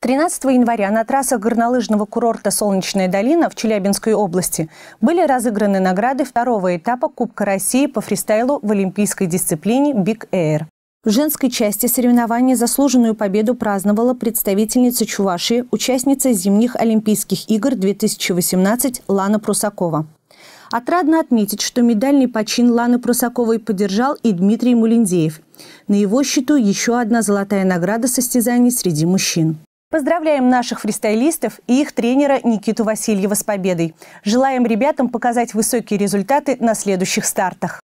13 января на трассах горнолыжного курорта «Солнечная долина» в Челябинской области были разыграны награды второго этапа Кубка России по фристайлу в олимпийской дисциплине «Биг Эйр». В женской части соревнований заслуженную победу праздновала представительница Чувашии, участница зимних Олимпийских игр 2018 Лана Прусакова. Отрадно отметить, что медальный почин Ланы Прусаковой поддержал и Дмитрий Мулиндеев. На его счету еще одна золотая награда состязаний среди мужчин. Поздравляем наших фристайлистов и их тренера Никиту Васильева с победой. Желаем ребятам показать высокие результаты на следующих стартах.